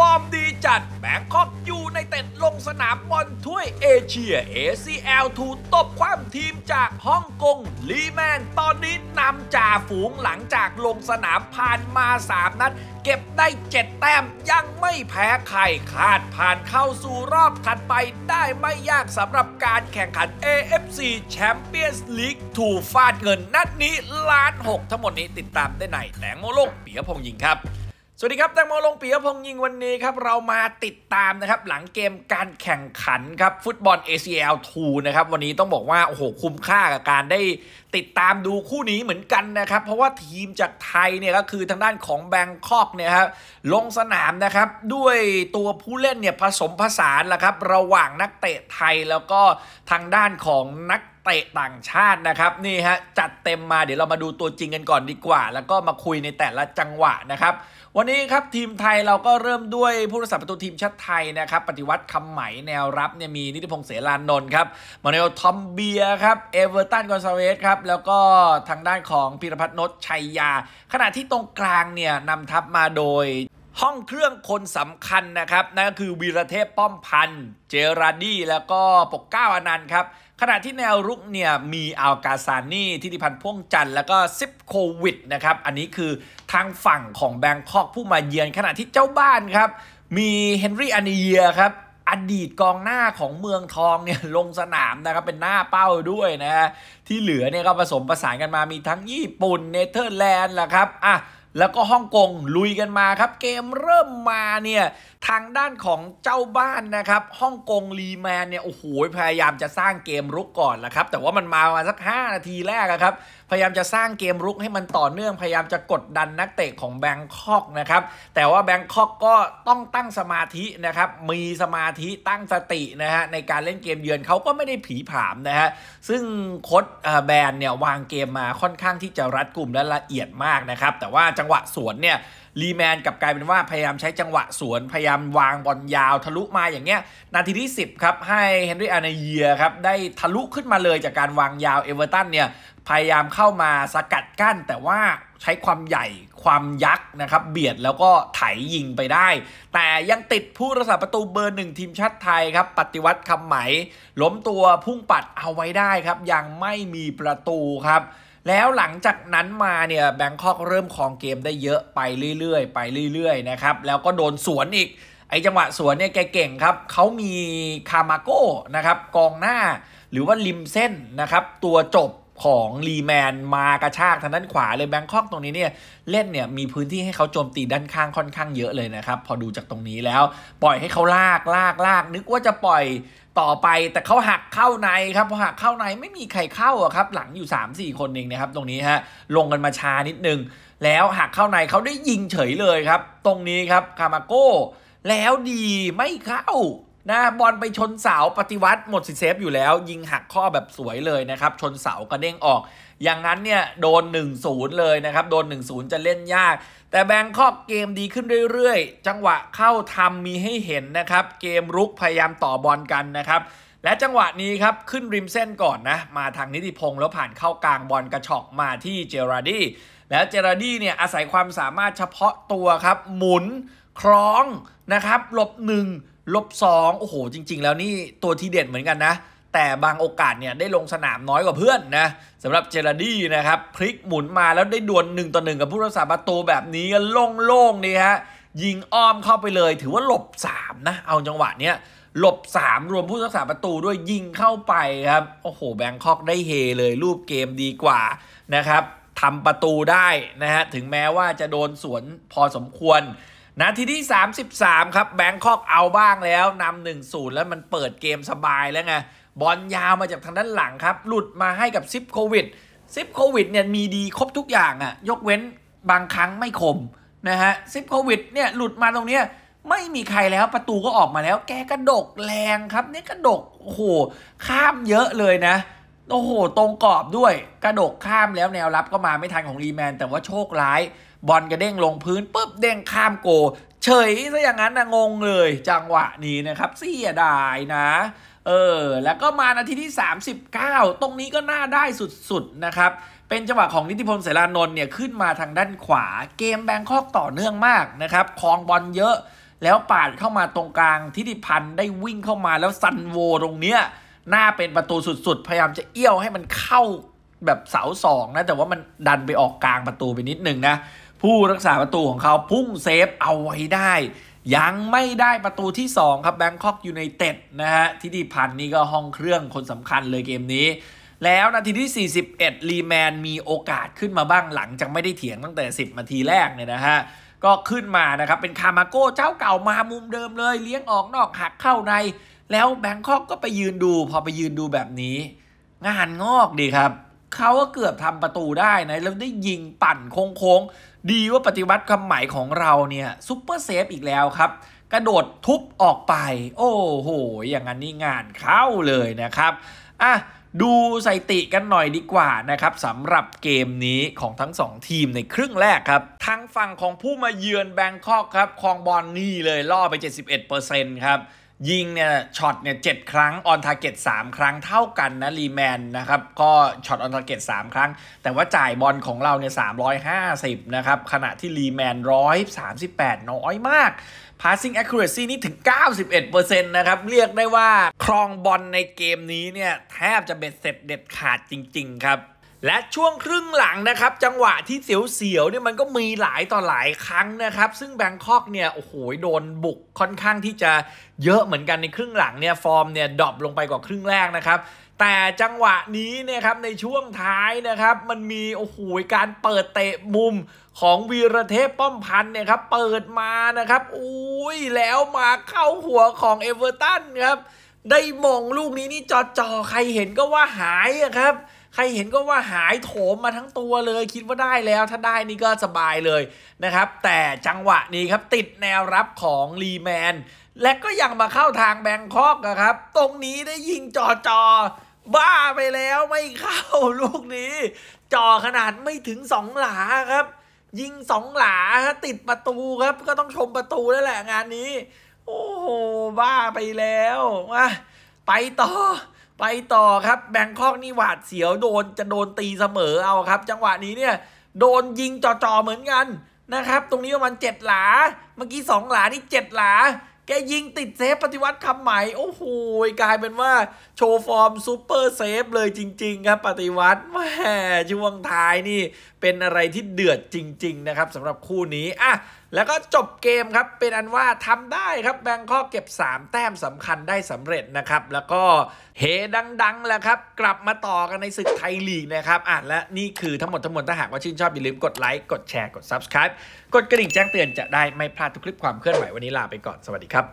ฟอร์มดีจัดแบงคอกยูในเต็ดลงสนามบอลถ้วยเอเชีย ACL ถูตบความทีมจากฮ่องกง ลีแมนตอนนี้นำจ่าฝูงหลังจากลงสนามผ่านมา 3 นัด เก็บได้ 7 แต้มยังไม่แพ้ใครคาดผ่านเข้าสู่รอบถัดไปได้ไม่ยากสำหรับการแข่งขัน AFC Champions League ถูกฟาดเงินนัดนี้ล้านหกทั้งหมดนี้ติดตามได้ในแตงโมโลกเปียพงยิงครับสวัสดีครับแตงโมลงปียพงษ์ยิงวันนี้ครับ เรามาติดตามนะครับหลังเกมการแข่งขัน ครับฟุตบอล ACL 2นะครับวันนี้ต้องบอกว่าโอ้โหคุ้มค่ากับการได้ติดตามดูคู่นี้เหมือนกันนะครับเพราะว่าทีมจากไทยเนี่ยก็คือทางด้านของแบงคอกเนี่ยครับลงสนามนะครับด้วยตัวผู้เล่นเนี่ยผสมผสานและครับระหว่างนักเตะไทยแล้วก็ทางด้านของนักเตะต่างชาตินะครับนี่ฮะจัดเต็มมาเดี๋ยวเรามาดูตัวจริงกันก่อนดีกว่าแล้วก็มาคุยในแต่ละจังหวะนะครับ วันนี้ครับทีมไทยเราก็เริ่มด้วยผู้รักษาประตูทีมชาติไทยนะครับ ปฏิวัติคำไหมแนวรับเนี่ยมีนิติพงษ์เสรานนท์ครับมาเนลทอมเบียครับเอเวอร์ตันกอนซาเวสครับแล้วก็ทางด้านของพิรพัฒน์นชัยยา ขณะที่ตรงกลางเนี่ยนำทัพมาโดยห้องเครื่องคนสำคัญนะครับนั่นก็คือวีรเทพป้อมพันธ์เจราดีแล้วก็ปกเก้าอนันต์ครับ ขณะที่แนวรุกเนี่ยมีอัลกาซานี่ ทิติพันธ์พ่วงจันแล้วก็ซิปโควิด นะครับ อันนี้คือทางฝั่งของแบงคอกผู้มาเยือน ขณะที่เจ้าบ้านครับ มีเฮนรี่อานิเยครับอดีตกองหน้าของเมืองทองเนี่ยลงสนามนะครับเป็นหน้าเป้าด้วยนะที่เหลือเนี่ยก็ผสมประสานกันมามีทั้งญี่ปุ่นเนเธอร์แลนด์ละครับอ่ะแล้วก็ฮ่องกงลุยกันมาครับเกมเริ่มมาเนี่ยทางด้านของเจ้าบ้านนะครับฮ่องกงลีแมนเนี่ยโอ้โหพยายามจะสร้างเกมรุกก่อนละครับแต่ว่ามันมามาสัก 5 นาทีแรกครับพยายามจะสร้างเกมรุกให้มันต่อเนื่องพยายามจะกดดันนักเตะของแบงคอกนะครับแต่ว่าแบงคอกก็ต้องตั้งสมาธินะครับมีสมาธิตั้งสตินะฮะในการเล่นเกมเยือนเขาก็ไม่ได้ผีผามนะฮะซึ่งโค้ดแบนเนี่ยวางเกมมาค่อนข้างที่จะรัดกลุ่มและละเอียดมากนะครับแต่ว่าจังหวะสวนเนี่ยรีแมนกับกลายเป็นว่าพยายามใช้จังหวะสวน พยายามวางบอลยาวทะลุมาอย่างเงี้ย นาทีที่ 10 ครับ ให้เฮนรี่อานาเยียครับ ได้ทะลุขึ้นมาเลยจากการวางยาวเอเวอร์ตันเนี่ย พยายามเข้ามาสกัดกั้นแต่ว่าใช้ความใหญ่ความยักษ์นะครับ เบียดแล้วก็ไถยิงไปได้ แต่ยังติดผู้รักษาประตูเบอร์หนึ่งทีมชาติไทยครับปฏิวัติคำไหมล้มตัวพุ่งปัดเอาไว้ได้ครับยังไม่มีประตูครับแล้วหลังจากนั้นมาเนี่ย แบงคอกเริ่มครองเกมได้เยอะไปเรื่อยๆ ไปเรื่อย ๆ นะครับ แล้วก็โดนสวนอีก ไอ้จังหวะ สวนเนี่ยแกเก่งครับ เขามี คามาโก้ นะครับ กองหน้าหรือว่าริมเส้น นะครับ ตัวจบของรีแมนมากระชากทางด้านขวาเลยแบงคอกตรงนี้เนี่ยเล่นเนี่ยมีพื้นที่ให้เขาโจมตีด้านข้างค่อนข้างเยอะเลยนะครับพอดูจากตรงนี้แล้ว ปล่อยให้เขาลากลากลาก นึกว่าจะปล่อยต่อไป แต่เขาหักเข้าในครับพอหักเข้าในไม่มีใครเข้าอะครับ หลังอยู่ 3-4 คนเองนะครับตรงนี้ฮะลงกันมาช้านิดนึง แล้วหักเข้าในเขาได้ยิงเฉยเลยครับ ตรงนี้ครับคามาโก้แล้วดีไม่เข้านะบอลไปชนเสาปฏิวัติ หมด สิเซฟอยู่แล้ว ยิงหักข้อแบบสวยเลย นะครับ ชนเสากระเด้งออก อย่างนั้น เนี่ย โดน 1-0 เลย นะครับ โดน 1-0 จะเล่น ยาก แต่แบงคอกเกมดีขึ้นเรื่อย ๆ จังหวะเข้า ทำ มีให้เห็น นะครับ เกมรุกพยายามต่อบอลกัน นะครับ และจังหวะนี้ครับขึ้นริมเส้นก่อนนะมาทางนิติพงศ์แล้วผ่านเข้ากลางบอลกระชอกมาที่เจราดีแล้วเจราดีเนี่ยอาศัยความสามารถเฉพาะตัวครับหมุนคล้องนะครับหลบหนึ่งลบสองโอ้โห จริงๆ แล้วนี่ ตัวทีเด็ด เหมือนกันนะ แต่บางโอกาสเนี่ยได้ลงสนามน้อยกว่าเพื่อน นะสำหรับเจรดี้นะครับ พลิกหมุนมาแล้วได้ดวลหนึ่งต่อหนึ่งกับผู้รักษาประตูแบบนี้กันโล่งๆนี่ฮะยิงอ้อมเข้าไปเลย ถือว่าหลบ 3 นะ เอาจังหวะเนี้ยหลบ 3 รวมผู้รักษาประตูด้วยยิงเข้าไปครับโอ้โห แบงคอกได้เฮเลยรูปเกมดีกว่านะครับทำประตูได้นะฮะถึงแม้ว่าจะโดนสวนพอสมควรนาทีที่ 33 ครับแบงคอกเอาบ้างแล้วนำหนึ่งศูนย์แล้วมันเปิดเกมสบายแล้วไงบอลยาวมาจากทางด้านหลังครับ หลุดมาให้กับซิปโควิดซิปโควิดเนี่ยมีดีครบทุกอย่างอะ่ะ ยกเว้นบางครั้งไม่คมนะฮะซิปโควิดเนี่ยหลุดมาตรงเนี้ยไม่มีใครแล้วประตูก็ออกมาแล้ว แกกระดกแรงครับเนี่ยกระดกโอ้โหข้ามเยอะเลยนะโอ้โห ตรงกรอบด้วย กระโดกข้ามแล้วแนวรับก็มาไม่ทันของรีแมน แต่ว่าโชคร้าย บอลกระเด้งลงพื้นปุ๊บเด้งข้ามโก เฉยซะอย่างนั้นนะงงเลย จังหวะนี้นะครับเสียดายนะ เออ แล้วก็มานาทีที่ 39 ตรงนี้ก็น่าได้สุดๆนะครับ เป็นจังหวะของนิติพลเสรานนท์เนี่ย ขึ้นมาทางด้านขวาเกมแบงคอกต่อเนื่องมากนะครับคลองบอลเยอะ แล้วปาดเข้ามาตรงกลางทิติพันธ์ได้วิ่งเข้ามาแล้วซันโวตรงเนี้ยหน้าเป็นประตูสุดๆ พยายามจะเอี้ยวให้มันเข้าแบบเสาสองนะแต่ว่ามันดันไปออกกลางประตูไปนิดนึงนะ ผู้รักษาประตูของเขาพุ่งเซฟเอาไว้ได้ยังไม่ได้ประตูที่ 2 ครับแบงคอกยูไนเต็ดนะฮะทิดีพันนี่ก็ห้องเครื่องคนสำคัญเลยเกมนี้แล้วนาทีที่ 41 รีแมนมีโอกาสขึ้นมาบ้างหลังจากไม่ได้เถียงตั้งแต่ 10นาทีแรกเนี่ยนะฮะก็ขึ้นมา นะ ครับ เป็น คามาโก้เจ้าเก่ามามุมเดิมเลย เลี้ยงออกนอก หัก เข้าใน แล้วแบงคอกก็ไปยืนดู พอไปยืนดูแบบนี้งานงอกดีครับ เขาก็เกือบ ทำ ประตูได้นะแล้วได้ ยิงปั่นโค้งๆ ดีว่าปฏิวัติคำใหม่ของเราเนี่ย ซุปเปอร์เซฟ อีกแล้วครับ กระโดดทุบออกไป โอ้โห อย่างนั้นนี่งานเข้าเลยนะครับอ่ะดูสถิติกันหน่อยดีกว่านะครับสำหรับเกมนี้ของทั้ง 2 ทีมในครึ่งแรกครับทางฝั่งของผู้มาเยือนแบงคอกครับคลองบอลนี่เลยล่อไป 71%ครับยิงเนี่ยช็อตเนี่ยเครั้งออนทาร์เก็ตสครั้งเท่ากันนะรีแมนนะครับ ก็ช็อตออนทาร์เก็ตสครั้ง แต่ว่าจ่ายบอลของเราเนี่ยสามนะครับ ขณะที่รีแมนร้อยสามสิบแปดน้อยมาก passing accuracy นี่ถึง 91%นะครับ เรียกได้ว่าครองบอลในเกมนี้เนี่ยแทบจะเบ็ดเสร็จเด็ดขาดจริง ๆ ครับและช่วงครึ่งหลังนะครับ จังหวะที่เสียวๆเนี่ยมันก็มีหลายต่อหลายครั้งนะครับ ซึ่งแบงคอกเนี่ยโอ้โหโดนบุกค่อนข้างที่จะเยอะเหมือนกันในครึ่งหลังเนี่ยฟอร์มเนี่ยดรอปลงไปกว่าครึ่งแรกนะครับ แต่จังหวะนี้เนี่ยครับในช่วงท้ายนะครับ มันมีโอ้โหการเปิดเตะมุมของวีรเทพป้อมพันเนี่ยครับเปิดมานะครับอุ้ยแล้วมาเข้าหัวของเอเวอร์ตันครับได้มองลูกนี้นี่จอจอใครเห็นก็ว่าหายอะครับใครเห็นก็ว่าหายโถมมาทั้งตัวเลย คิดว่าได้แล้วถ้าได้นี่ก็สบายเลยนะครับ แต่จังหวะนี้ครับติดแนวรับของลีแมนและก็ยังมาเข้าทางแบงคอกนะครับ ตรงนี้ได้ยิงจอจอบ้าไปแล้วไม่เข้าลูกนี้จ่อขนาดไม่ถึงสองหลาครับ ยิงสองหลาติดประตูครับก็ต้องชมประตูแล้วแหละงานนี้โอ้โห บ้าไปแล้วมาไปต่อไปต่อครับ แบงคอกนี่หวาดเสียว โดนจะโดนตีเสมอเอาครับ จังหวะนี้เนี่ย โดนยิงจ่อๆ เหมือนกัน นะครับ ตรงนี้ประมาณเจ็ดหลา เมื่อกี้สองหลานี่เจ็ดหลา แกยิงติดเซฟปฏิวัติคำใหม่ โอ้โหกลายเป็นว่าโชว์ฟอร์มซูเปอร์เซฟ เลยจริง ๆ ครับ ปฏิวัติแหมช่วงท้ายนี่เป็นอะไรที่เดือดจริงๆนะครับสำหรับคู่นี้อ่ะแล้วก็จบเกมครับ เป็นอันว่าทำได้ครับ แบงคอกเก็บ 3 แต้มสำคัญได้สำเร็จนะครับ แล้วก็เฮดังๆแล้วครับ กลับมาต่อกันในศึกไทยลีกนะครับ อ่ะ และนี่คือทั้งหมดทั้งมวลถ้าหากว่าชื่นชอบอย่าลืมกดไลค์กดแชร์กด Subscribe กดกระดิ่งแจ้งเตือนจะได้ไม่พลาดทุกคลิปความเคลื่อนไหววันนี้ลาไปก่อนสวัสดีครับ